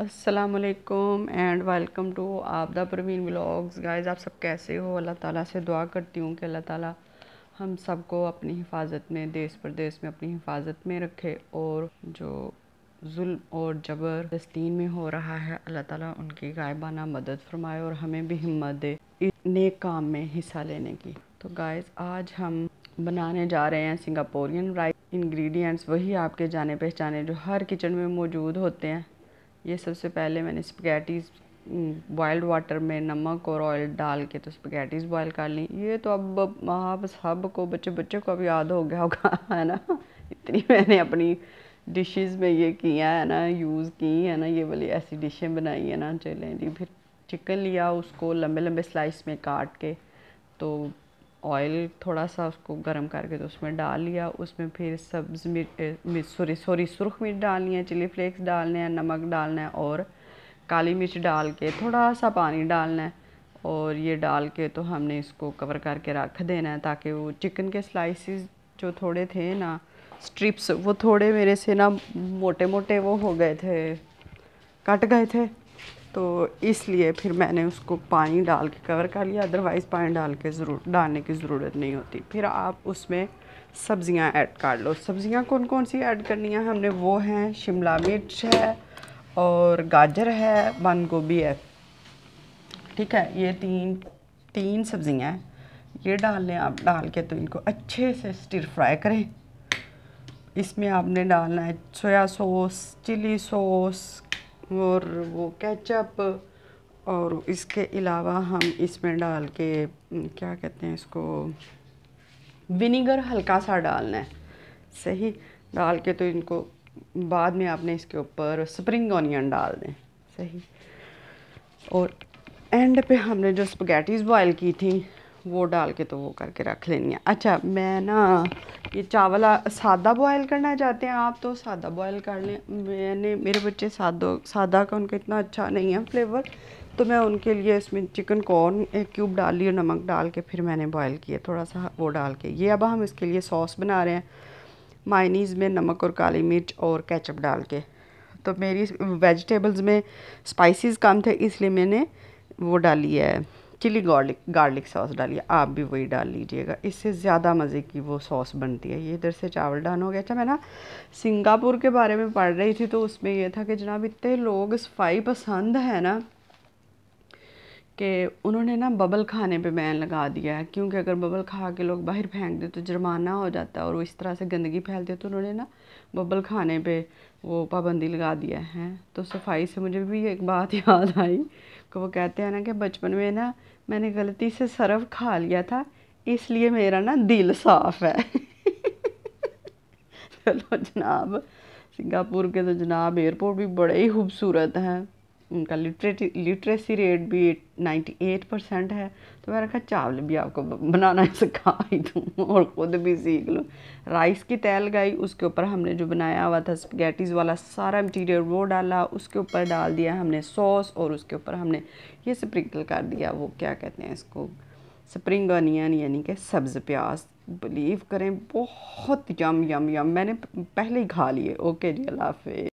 असलकम and welcome to आपदा Praveen blogs guys आप सब कैसे हो अल्लाह ताला से दुआ करती हूँ कि अल्लाह ताला हम सबको अपनी हिफाजत में देश प्रदेश में अपनी हिफाजत में रखे और जो जुल्म और जबर फलस्तीन में हो रहा है अल्लाह ताला उनकी गायबाना मदद फरमाए और हमें भी हिम्मत दे नए काम में हिस्सा लेने की तो गाइज आज हम बनाने जा रहे हैं सिंगापोरियन राइस इंग्रेडिएंट्स वही आपके जाने पहचाने जो हर किचन में मौजूद होते हैं ये सबसे पहले मैंने स्पगैटीज़ बॉयल्ड वाटर में नमक और ऑयल डाल के तो स्पगैटीज़ बॉयल कर ली ये तो अब आप सब हाँ, को बच्चे बच्चे को अब याद हो गया होगा है ना इतनी मैंने अपनी डिशेस में ये किया है ना यूज़ की है ना ये वाली ऐसी डिशें बनाई है ना चलें जी फिर चिकन लिया उसको लंबे लंबे स्लाइस में काट के तो ऑयल थोड़ा सा उसको गर्म करके तो उसमें डाल लिया उसमें फिर सब्ज़ मिर्च सॉरी सॉरी सुरख मिर्च डालनी है चिली फ्लेक्स डालने हैं नमक डालना है और काली मिर्च डाल के थोड़ा सा पानी डालना है और ये डाल के तो हमने इसको कवर करके रख देना है ताकि वो चिकन के स्लाइसिस जो थोड़े थे ना स्ट्रिप्स वो थोड़े मेरे से ना मोटे मोटे वो हो गए थे कट गए थे तो इसलिए फिर मैंने उसको पानी डाल के कवर कर लिया अदरवाइज़ पानी डाल के ज़रूर डालने की ज़रूरत नहीं होती फिर आप उसमें सब्ज़ियाँ ऐड कर लो सब्ज़ियाँ कौन कौन सी ऐड करनी है हमने वो हैं शिमला मिर्च है और गाजर है बंद गोभी है ठीक है ये तीन तीन सब्ज़ियाँ हैं ये डाल लें आप डाल के तो इनको अच्छे से स्टिर फ्राई करें इसमें आपने डालना है सोया सॉस चिली सॉस और वो कैचअप और इसके अलावा हम इसमें डाल के क्या कहते हैं इसको विनीगर हल्का सा डालना है सही डाल के तो इनको बाद में आपने इसके ऊपर स्प्रिंग ऑनियन डाल दें सही और एंड पे हमने जो स्पगैटीज़ बॉयल की थी वो डाल के तो वो करके रख लेनी है अच्छा मैं ना ये चावल सादा बॉयल करना चाहते हैं आप तो सादा बॉयल कर लें मैंने मेरे बच्चे सादो सादा का उनका इतना अच्छा नहीं है फ्लेवर तो मैं उनके लिए इसमें चिकन कॉर्न एक क्यूब डाल और नमक डाल के फिर मैंने बॉयल किया थोड़ा सा वो डाल के ये अब हम इसके लिए सॉस बना रहे हैं मायनीज़ में नमक और काली मिर्च और कैचअप डाल के तो मेरी वेजिटेबल्स में स्पाइसेस कम थे इसलिए मैंने वो डाली है चिली गार्लिक गार्लिक सॉस डालिए आप भी वही डाल लीजिएगा इससे ज़्यादा मज़े की वो सॉस बनती है ये इधर से चावल डाल हो गया अच्छा मैं ना सिंगापुर के बारे में पढ़ रही थी तो उसमें यह था कि जनाब इतने लोग सफाई पसंद है ना कि उन्होंने ना बबल खाने पे बैन लगा दिया है क्योंकि अगर बबल खा के लोग बाहर फेंक दे तो जुर्माना हो जाता है और वो इस तरह से गंदगी फैलती है तो उन्होंने ना बबल खाने पे वो पाबंदी लगा दिया है तो सफाई से मुझे भी एक बात याद आई कि वो कहते हैं ना कि बचपन में ना मैंने गलती से सर्फ खा लिया था इसलिए मेरा ना दिल साफ़ है चलो जनाब सिंगापुर के तो जनाब एयरपोर्ट भी बड़े ही खूबसूरत हैं उनका लिटरेटी लिटरेसी रेट भी नाइन्टी एट परसेंट है तो मैंने कहा चावल भी आपको बनाना सिखा ही दूँ और ख़ुद भी सीख लूँ राइस की तैल गई उसके ऊपर हमने जो बनाया हुआ था स्पगैटीज़ वाला सारा मटीरियल वो डाला उसके ऊपर डाल दिया हमने सॉस और उसके ऊपर हमने ये स्प्रिंकल कर दिया वो क्या कहते हैं इसको स्प्रिंग अनियन यानी कि सब्ज़ प्याज बिलीव करें बहुत यम यम यम मैंने पहले ही खा लिए ओके जी अल्लाह हाफि